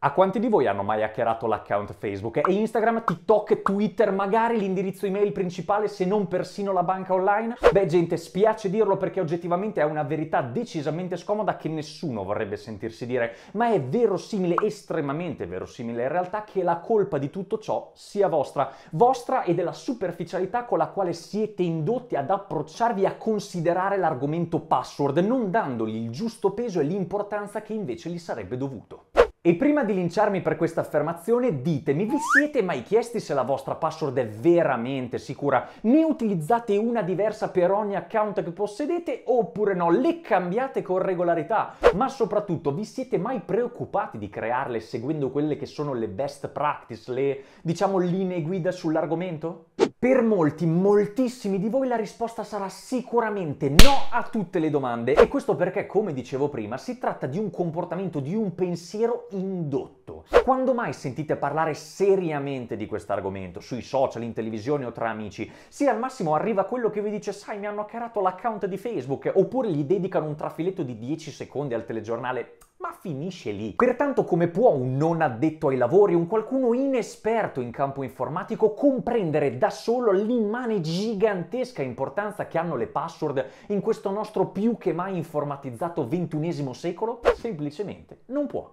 A quanti di voi hanno mai hackerato l'account Facebook e Instagram, TikTok, Twitter, magari l'indirizzo email principale se non persino la banca online? Beh gente, spiace dirlo perché oggettivamente è una verità decisamente scomoda che nessuno vorrebbe sentirsi dire, ma è verosimile, estremamente verosimile in realtà che la colpa di tutto ciò sia vostra, vostra e della superficialità con la quale siete indotti ad approcciarvi a considerare l'argomento password, non dandogli il giusto peso e l'importanza che invece gli sarebbe dovuto. E prima di linciarmi per questa affermazione, ditemi, vi siete mai chiesti se la vostra password è veramente sicura? Ne utilizzate una diversa per ogni account che possedete oppure no? Le cambiate con regolarità? Ma soprattutto, vi siete mai preoccupati di crearle seguendo quelle che sono le best practice, le diciamo linee guida sull'argomento? Per molti, moltissimi di voi la risposta sarà sicuramente no a tutte le domande e questo perché, come dicevo prima, si tratta di un comportamento, di un pensiero indotto. Quando mai sentite parlare seriamente di questo argomento, sui social, in televisione o tra amici? Sì, al massimo arriva quello che vi dice, sai, mi hanno hackerato l'account di Facebook, oppure gli dedicano un trafiletto di 10 secondi al telegiornale, ma finisce lì. Pertanto come può un non addetto ai lavori, un qualcuno inesperto in campo informatico comprendere da solo l'immane gigantesca importanza che hanno le password in questo nostro più che mai informatizzato ventunesimo secolo? Semplicemente non può.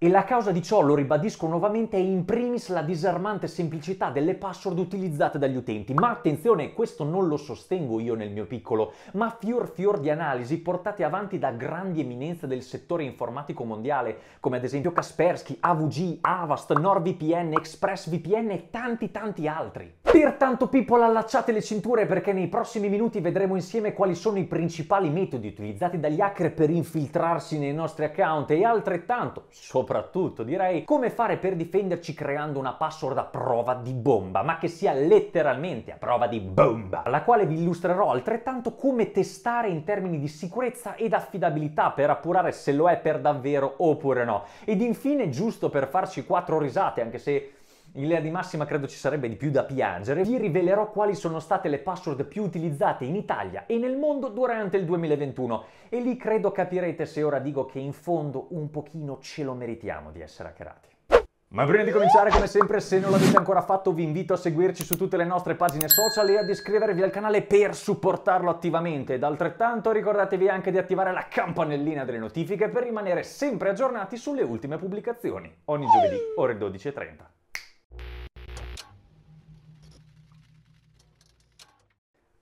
E la causa di ciò, lo ribadisco nuovamente, è in primis la disarmante semplicità delle password utilizzate dagli utenti. Ma attenzione, questo non lo sostengo io nel mio piccolo, ma fior fior di analisi portate avanti da grandi eminenze del settore informatico mondiale, come ad esempio Kaspersky, AVG, Avast, NordVPN, ExpressVPN e tanti tanti altri. Pertanto people allacciate le cinture perché nei prossimi minuti vedremo insieme quali sono i principali metodi utilizzati dagli hacker per infiltrarsi nei nostri account e altrettanto, soprattutto direi, come fare per difenderci creando una password a prova di bomba, ma che sia letteralmente a prova di bomba, alla quale vi illustrerò altrettanto come testare in termini di sicurezza ed affidabilità per appurare se lo è per davvero oppure no. Ed infine, giusto per farci quattro risate, anche se in linea di massima credo ci sarebbe di più da piangere, vi rivelerò quali sono state le password più utilizzate in Italia e nel mondo durante il 2021 e lì credo capirete se ora dico che in fondo un pochino ce lo meritiamo di essere hackerati. Ma prima di cominciare, come sempre, se non l'avete ancora fatto, vi invito a seguirci su tutte le nostre pagine social e ad iscrivervi al canale per supportarlo attivamente. Ed altrettanto ricordatevi anche di attivare la campanellina delle notifiche per rimanere sempre aggiornati sulle ultime pubblicazioni, ogni giovedì ore 12.30.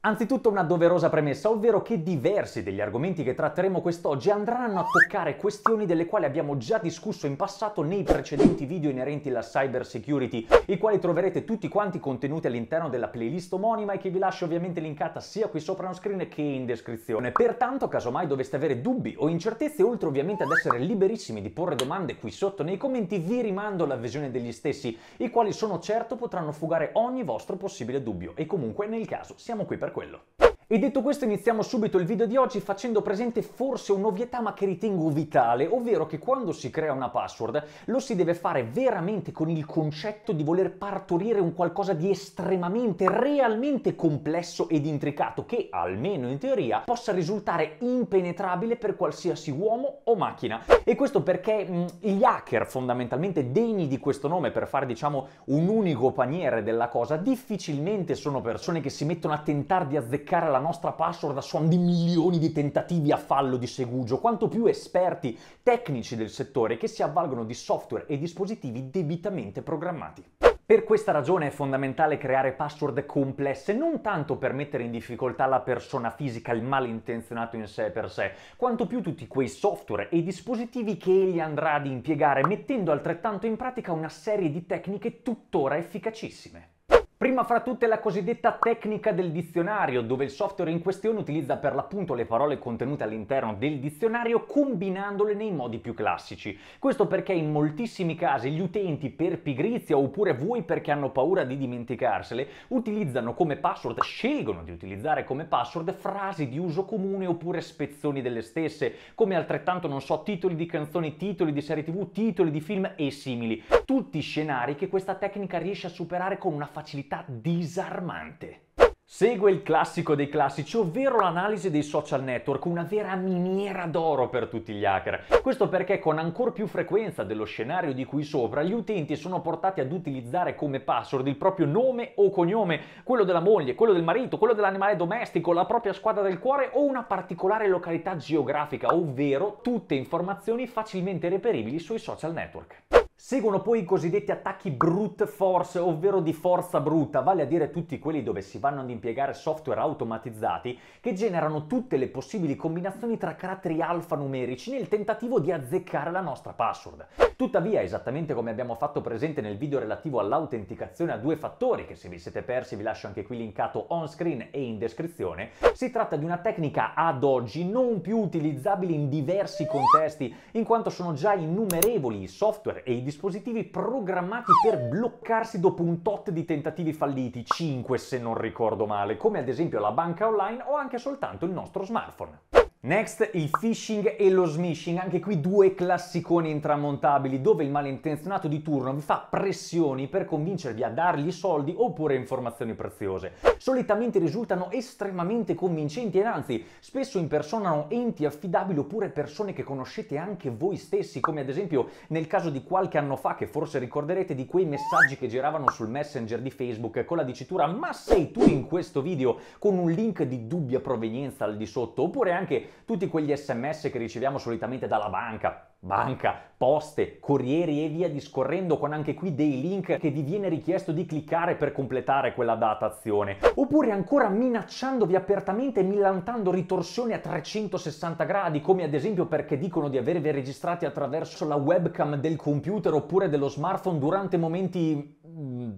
Anzitutto una doverosa premessa, ovvero che diversi degli argomenti che tratteremo quest'oggi andranno a toccare questioni delle quali abbiamo già discusso in passato nei precedenti video inerenti alla cyber security, i quali troverete tutti quanti contenuti all'interno della playlist omonima e che vi lascio ovviamente linkata sia qui sopra uno screen che in descrizione. Pertanto, casomai doveste avere dubbi o incertezze, oltre ovviamente ad essere liberissimi di porre domande qui sotto nei commenti, vi rimando alla visione degli stessi, i quali sono certo potranno fugare ogni vostro possibile dubbio e comunque nel caso siamo qui per quello. E detto questo iniziamo subito il video di oggi facendo presente forse un'ovvietà ma che ritengo vitale, ovvero che quando si crea una password lo si deve fare veramente con il concetto di voler partorire un qualcosa di estremamente, realmente complesso ed intricato che, almeno in teoria, possa risultare impenetrabile per qualsiasi uomo o macchina. E questo perché mh, mm, gli hacker fondamentalmente degni di questo nome per fare diciamo un unico paniere della cosa difficilmente sono persone che si mettono a tentare di azzeccare la la nostra password a suon di milioni di tentativi a fallo di segugio, quanto più esperti tecnici del settore che si avvalgono di software e dispositivi debitamente programmati. Per questa ragione è fondamentale creare password complesse, non tanto per mettere in difficoltà la persona fisica, il malintenzionato in sé per sé, quanto più tutti quei software e dispositivi che egli andrà ad impiegare, mettendo altrettanto in pratica una serie di tecniche tuttora efficacissime. Prima fra tutte la cosiddetta tecnica del dizionario, dove il software in questione utilizza per l'appunto le parole contenute all'interno del dizionario combinandole nei modi più classici. Questo perché in moltissimi casi gli utenti per pigrizia oppure voi perché hanno paura di dimenticarsele, utilizzano come password, scelgono di utilizzare come password frasi di uso comune oppure spezzoni delle stesse, come altrettanto non so titoli di canzoni, titoli di serie TV, titoli di film e simili. Tutti scenari che questa tecnica riesce a superare con una facilità curiosità disarmante. Segue il classico dei classici, ovvero l'analisi dei social network, una vera miniera d'oro per tutti gli hacker. Questo perché con ancor più frequenza dello scenario di qui sopra, gli utenti sono portati ad utilizzare come password il proprio nome o cognome, quello della moglie, quello del marito, quello dell'animale domestico, la propria squadra del cuore o una particolare località geografica, ovvero tutte informazioni facilmente reperibili sui social network. Seguono poi i cosiddetti attacchi brute force, ovvero di forza brutta, vale a dire tutti quelli dove si vanno ad impiegare software automatizzati che generano tutte le possibili combinazioni tra caratteri alfanumerici nel tentativo di azzeccare la nostra password. Tuttavia, esattamente come abbiamo fatto presente nel video relativo all'autenticazione a due fattori, che se vi siete persi vi lascio anche qui linkato on screen e in descrizione, si tratta di una tecnica ad oggi non più utilizzabile in diversi contesti, in quanto sono già innumerevoli i software e i dispositivi programmati per bloccarsi dopo un tot di tentativi falliti, 5 se non ricordo male, come ad esempio la banca online o anche soltanto il nostro smartphone. Next, il phishing e lo smishing, anche qui due classiconi intramontabili dove il malintenzionato di turno vi fa pressioni per convincervi a dargli soldi oppure informazioni preziose. Solitamente risultano estremamente convincenti e anzi spesso impersonano enti affidabili oppure persone che conoscete anche voi stessi, come ad esempio nel caso di qualche anno fa che forse ricorderete di quei messaggi che giravano sul messenger di Facebook con la dicitura ma sei tu in questo video con un link di dubbia provenienza al di sotto oppure anche tutti quegli sms che riceviamo solitamente dalla banca, banca, poste, corrieri e via discorrendo con anche qui dei link che vi viene richiesto di cliccare per completare quella datazione, oppure ancora minacciandovi apertamente e millantando ritorsioni a 360 gradi, come ad esempio perché dicono di avervi registrati attraverso la webcam del computer oppure dello smartphone durante momenti mm,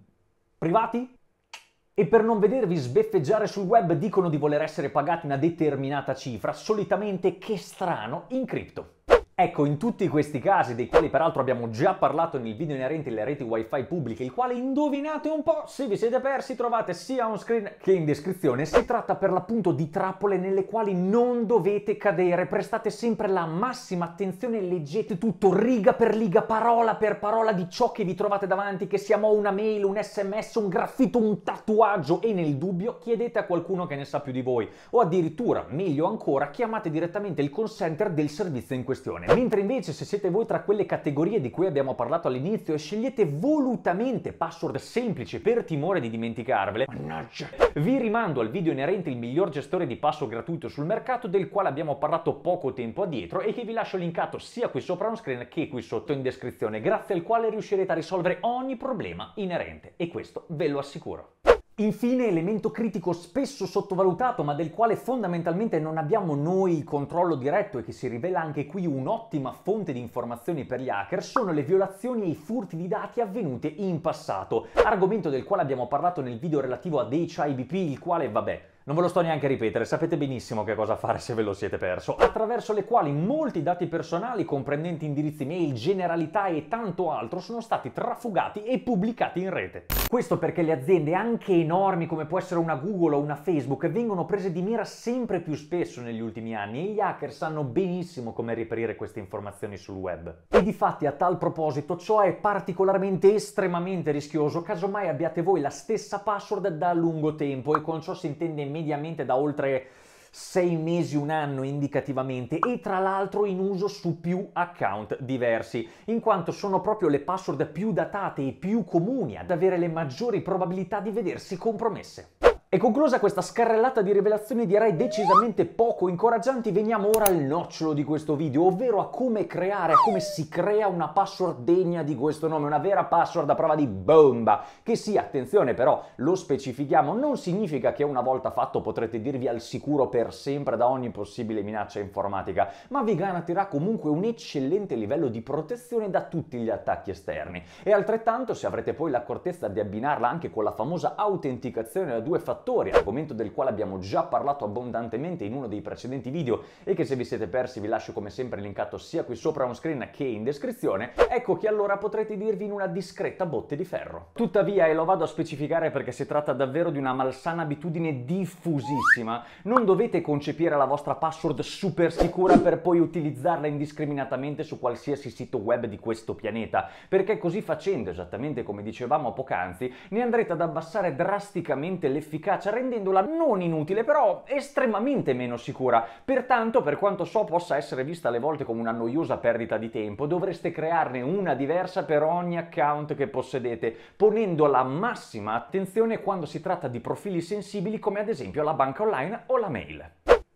privati? e per non vedervi sbeffeggiare sul web dicono di voler essere pagati una determinata cifra, solitamente che strano, in cripto. Ecco, in tutti questi casi, dei quali peraltro abbiamo già parlato nel video inerente alle reti wifi pubbliche, il quale indovinate un po', se vi siete persi trovate sia on screen che in descrizione, si tratta per l'appunto di trappole nelle quali non dovete cadere, prestate sempre la massima attenzione e leggete tutto riga per riga, parola per parola di ciò che vi trovate davanti, che siamo una mail, un sms, un graffito, un tatuaggio e nel dubbio chiedete a qualcuno che ne sa più di voi o addirittura, meglio ancora, chiamate direttamente il call center del servizio in questione. Mentre invece se siete voi tra quelle categorie di cui abbiamo parlato all'inizio e scegliete volutamente password semplici per timore di dimenticarvele, mannaggia, vi rimando al video inerente il miglior gestore di password gratuito sul mercato del quale abbiamo parlato poco tempo addietro e che vi lascio linkato sia qui sopra on screen che qui sotto in descrizione, grazie al quale riuscirete a risolvere ogni problema inerente e questo ve lo assicuro. Infine, elemento critico spesso sottovalutato ma del quale fondamentalmente non abbiamo noi il controllo diretto e che si rivela anche qui un'ottima fonte di informazioni per gli hacker, sono le violazioni e i furti di dati avvenute in passato, argomento del quale abbiamo parlato nel video relativo ad HIBP, il quale, vabbè, non ve lo sto neanche a ripetere, sapete benissimo che cosa fare se ve lo siete perso, attraverso le quali molti dati personali comprendenti indirizzi mail, generalità e tanto altro sono stati trafugati e pubblicati in rete. Questo perché le aziende anche enormi come può essere una Google o una Facebook vengono prese di mira sempre più spesso negli ultimi anni e gli hacker sanno benissimo come reperire queste informazioni sul web. E di fatti a tal proposito ciò è particolarmente estremamente rischioso casomai abbiate voi la stessa password da lungo tempo e con ciò si intende mediamente da oltre 6 mesi, un anno indicativamente e tra l'altro in uso su più account diversi, in quanto sono proprio le password più datate e più comuni ad avere le maggiori probabilità di vedersi compromesse. E conclusa questa scarrellata di rivelazioni direi decisamente poco incoraggianti, veniamo ora al nocciolo di questo video, ovvero a come creare, a come si crea una password degna di questo nome, una vera password a prova di bomba, che sì, attenzione però, lo specifichiamo, non significa che una volta fatto potrete dirvi al sicuro per sempre da ogni possibile minaccia informatica, ma vi garantirà comunque un eccellente livello di protezione da tutti gli attacchi esterni. E altrettanto, se avrete poi l'accortezza di abbinarla anche con la famosa autenticazione a due fattori, fattori, argomento del quale abbiamo già parlato abbondantemente in uno dei precedenti video e che se vi siete persi vi lascio come sempre linkato sia qui sopra on screen che in descrizione, ecco che allora potrete dirvi in una discreta botte di ferro. Tuttavia, e lo vado a specificare perché si tratta davvero di una malsana abitudine diffusissima, non dovete concepire la vostra password super sicura per poi utilizzarla indiscriminatamente su qualsiasi sito web di questo pianeta, perché così facendo, esattamente come dicevamo poc'anzi, ne andrete ad abbassare drasticamente l'efficacia efficacia rendendola non inutile però estremamente meno sicura. Pertanto per quanto so possa essere vista alle volte come una noiosa perdita di tempo dovreste crearne una diversa per ogni account che possedete ponendo la massima attenzione quando si tratta di profili sensibili come ad esempio la banca online o la mail.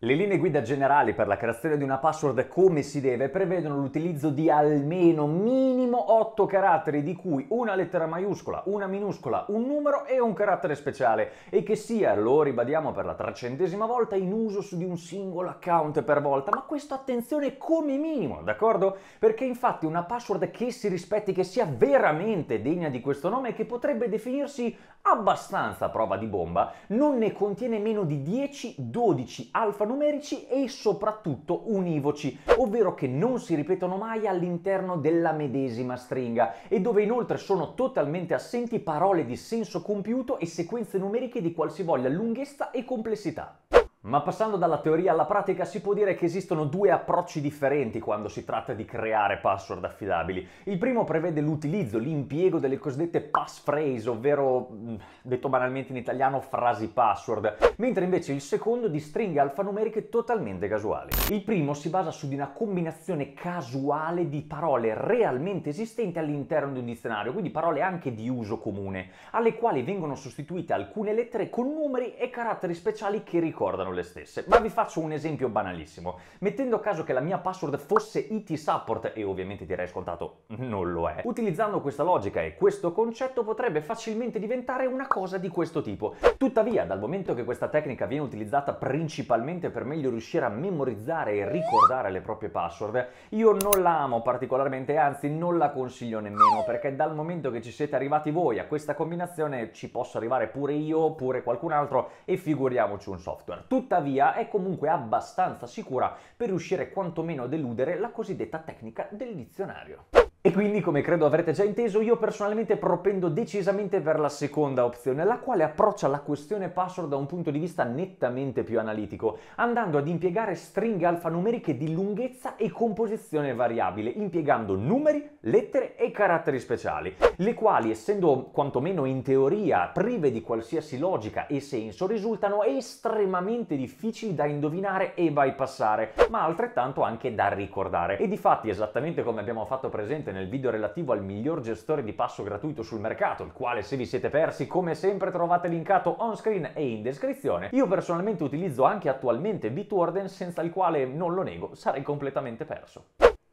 Le linee guida generali per la creazione di una password come si deve prevedono l'utilizzo di almeno minimo 8 caratteri di cui una lettera maiuscola, una minuscola, un numero e un carattere speciale e che sia, lo ribadiamo per la trecentesima volta, in uso su di un singolo account per volta, ma questo attenzione come minimo, d'accordo? Perché infatti una password che si rispetti, che sia veramente degna di questo nome e che potrebbe definirsi abbastanza prova di bomba, non ne contiene meno di 10-12 alfanumerici e soprattutto univoci, ovvero che non si ripetono mai all'interno della medesima stringa e dove inoltre sono totalmente assenti parole di senso compiuto e sequenze numeriche di qualsivoglia lunghezza e complessità. Ma passando dalla teoria alla pratica si può dire che esistono due approcci differenti quando si tratta di creare password affidabili. Il primo prevede l'utilizzo, l'impiego delle cosiddette passphrase, ovvero mm, detto banalmente in italiano frasi password, mentre invece il secondo di stringhe alfanumeriche totalmente casuali. Il primo si basa su di una combinazione casuale di parole realmente esistenti all'interno di un dizionario, quindi parole anche di uso comune, alle quali vengono sostituite alcune lettere con numeri e caratteri speciali che ricordano le stesse. Ma vi faccio un esempio banalissimo. Mettendo a caso che la mia password fosse IT support, e ovviamente direi scontato non lo è, utilizzando questa logica e questo concetto potrebbe facilmente diventare una cosa di questo tipo. Tuttavia, dal momento che questa tecnica viene utilizzata principalmente per meglio riuscire a memorizzare e ricordare le proprie password, io non la amo particolarmente, anzi non la consiglio nemmeno, perché dal momento che ci siete arrivati voi a questa combinazione ci posso arrivare pure io, pure qualcun altro e figuriamoci un software. Tutto tuttavia è comunque abbastanza sicura per riuscire quantomeno a deludere la cosiddetta tecnica del dizionario quindi, come credo avrete già inteso, io personalmente propendo decisamente per la seconda opzione, la quale approccia la questione password da un punto di vista nettamente più analitico, andando ad impiegare stringhe alfanumeriche di lunghezza e composizione variabile, impiegando numeri, lettere e caratteri speciali, le quali, essendo quantomeno in teoria prive di qualsiasi logica e senso, risultano estremamente difficili da indovinare e bypassare, ma altrettanto anche da ricordare. E di fatti, esattamente come abbiamo fatto presente nel nel video relativo al miglior gestore di passo gratuito sul mercato, il quale se vi siete persi come sempre trovate linkato on screen e in descrizione. Io personalmente utilizzo anche attualmente BitWarden senza il quale, non lo nego, sarei completamente perso.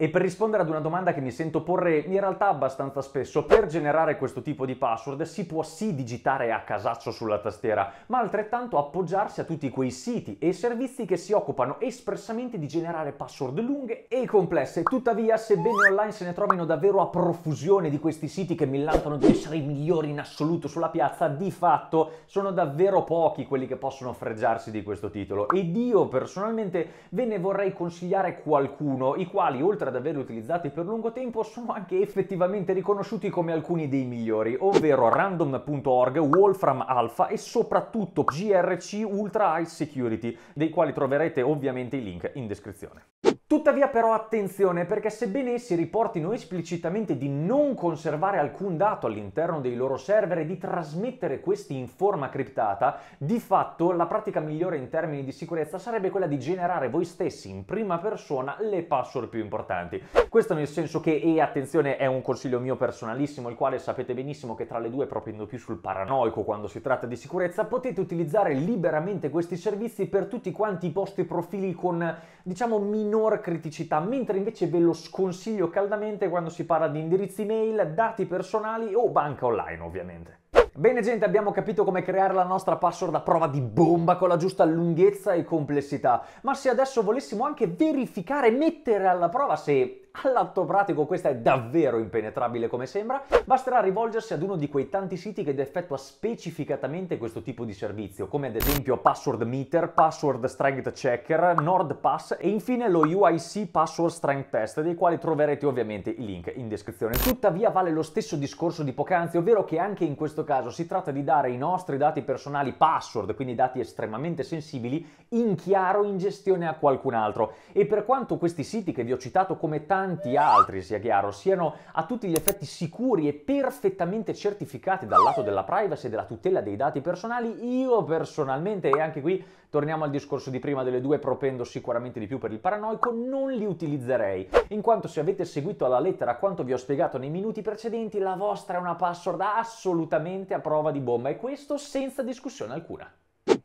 E per rispondere ad una domanda che mi sento porre in realtà abbastanza spesso, per generare questo tipo di password si può sì digitare a casaccio sulla tastiera, ma altrettanto appoggiarsi a tutti quei siti e servizi che si occupano espressamente di generare password lunghe e complesse. Tuttavia, sebbene online se ne trovino davvero a profusione di questi siti che millantano di essere i migliori in assoluto sulla piazza, di fatto sono davvero pochi quelli che possono freggiarsi di questo titolo. Ed io personalmente ve ne vorrei consigliare qualcuno, i quali oltre a ad averli utilizzati per lungo tempo sono anche effettivamente riconosciuti come alcuni dei migliori, ovvero random.org, Wolfram Alpha e soprattutto GRC Ultra High Security, dei quali troverete ovviamente i link in descrizione. Tuttavia però attenzione perché sebbene essi riportino esplicitamente di non conservare alcun dato all'interno dei loro server e di trasmettere questi in forma criptata, di fatto la pratica migliore in termini di sicurezza sarebbe quella di generare voi stessi in prima persona le password più importanti importanti. Questo nel senso che, e attenzione, è un consiglio mio personalissimo, il quale sapete benissimo che tra le due propendo più sul paranoico quando si tratta di sicurezza, potete utilizzare liberamente questi servizi per tutti quanti i vostri profili con, diciamo, minor criticità, mentre invece ve lo sconsiglio caldamente quando si parla di indirizzi mail, dati personali o banca online, ovviamente. Bene gente, abbiamo capito come creare la nostra password a prova di bomba con la giusta lunghezza e complessità, ma se adesso volessimo anche verificare, mettere alla prova se All'atto pratico questa è davvero impenetrabile come sembra, basterà rivolgersi ad uno di quei tanti siti che effettua specificatamente questo tipo di servizio, come ad esempio Password Meter, Password Strength Checker, NordPass e infine lo UIC Password Strength Test, dei quali troverete ovviamente i link in descrizione. Tuttavia vale lo stesso discorso di poc'anzi, ovvero che anche in questo caso si tratta di dare i nostri dati personali password, quindi dati estremamente sensibili, in chiaro in gestione a qualcun altro. E per quanto questi siti che vi ho citato come tanti tanti altri, sia chiaro, siano a tutti gli effetti sicuri e perfettamente certificati dal lato della privacy e della tutela dei dati personali, io personalmente, e anche qui torniamo al discorso di prima delle due, propendo sicuramente di più per il paranoico, non li utilizzerei, in quanto se avete seguito alla lettera quanto vi ho spiegato nei minuti precedenti, la vostra è una password assolutamente a prova di bomba e questo senza discussione alcuna.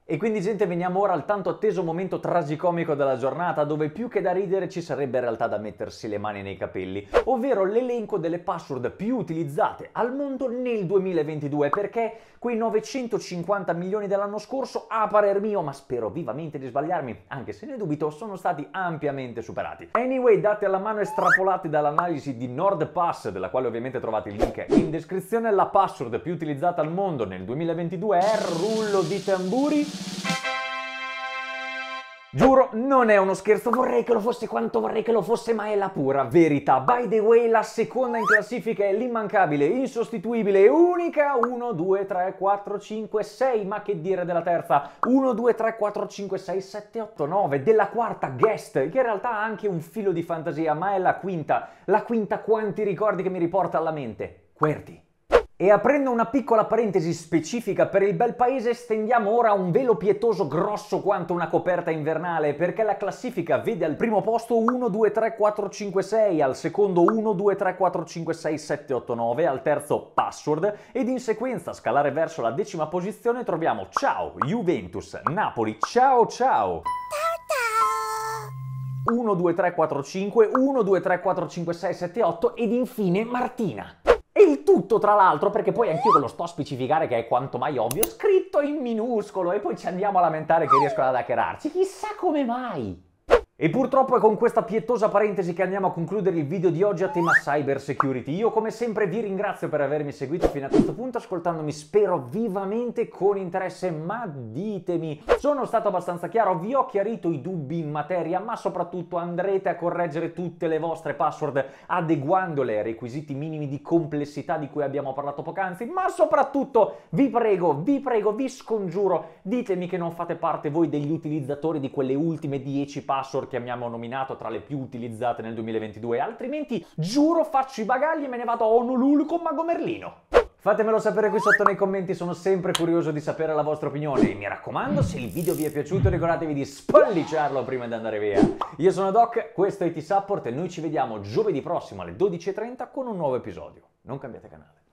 E quindi gente veniamo ora al tanto atteso momento tragicomico della giornata dove più che da ridere ci sarebbe in realtà da mettersi le mani nei capelli, ovvero l'elenco delle password più utilizzate al mondo nel 2022 perché quei 950 milioni dell'anno scorso a parer mio, ma spero vivamente di sbagliarmi, anche se ne dubito, sono stati ampiamente superati. Anyway, date alla mano estrapolati dall'analisi di NordPass, della quale ovviamente trovate il link in descrizione, la password più utilizzata al mondo nel 2022 è rullo di tamburi Giuro, non è uno scherzo, vorrei che lo fosse quanto vorrei che lo fosse, ma è la pura verità. By the way, la seconda in classifica è l'immancabile, insostituibile, unica 1, 2, 3, 4, 5, 6. Ma che dire della terza? 1, 2, 3, 4, 5, 6, 7, 8, 9. Della quarta, Guest, che in realtà ha anche un filo di fantasia, ma è la quinta. La quinta, quanti ricordi che mi riporta alla mente? Querti. E aprendo una piccola parentesi specifica per il bel paese, stendiamo ora un velo pietoso grosso quanto una coperta invernale, perché la classifica vede al primo posto 1, 2, 3, 4, 5, 6, al secondo 1, 2, 3, 4, 5, 6, 7, 8, 9, al terzo Password, ed in sequenza, scalare verso la decima posizione, troviamo Ciao, Juventus, Napoli, Ciao Ciao! 1, 2, 3, 4, 5, 1, 2, 3, 4, 5, 6, 7, 8 ed infine Martina tutto tra l'altro, perché poi anch'io ve lo sto a specificare che è quanto mai ovvio, scritto in minuscolo e poi ci andiamo a lamentare che riescono ad hackerarci. Chissà come mai. E purtroppo è con questa pietosa parentesi che andiamo a concludere il video di oggi a tema cyber security. Io come sempre vi ringrazio per avermi seguito fino a questo punto, ascoltandomi spero vivamente con interesse, ma ditemi, sono stato abbastanza chiaro, vi ho chiarito i dubbi in materia, ma soprattutto andrete a correggere tutte le vostre password adeguandole ai requisiti minimi di complessità di cui abbiamo parlato poc'anzi, ma soprattutto vi prego, vi prego, vi scongiuro, ditemi che non fate parte voi degli utilizzatori di quelle ultime 10 password feature che abbiamo nominato tra le più utilizzate nel 2022, altrimenti giuro faccio i bagagli e me ne vado a Honolulu con Mago Merlino. Fatemelo sapere qui sotto nei commenti, sono sempre curioso di sapere la vostra opinione. E mi raccomando, se il video vi è piaciuto ricordatevi di spolliciarlo prima di andare via. Io sono Doc, questo è IT Support e noi ci vediamo giovedì prossimo alle 12.30 con un nuovo episodio. Non cambiate canale.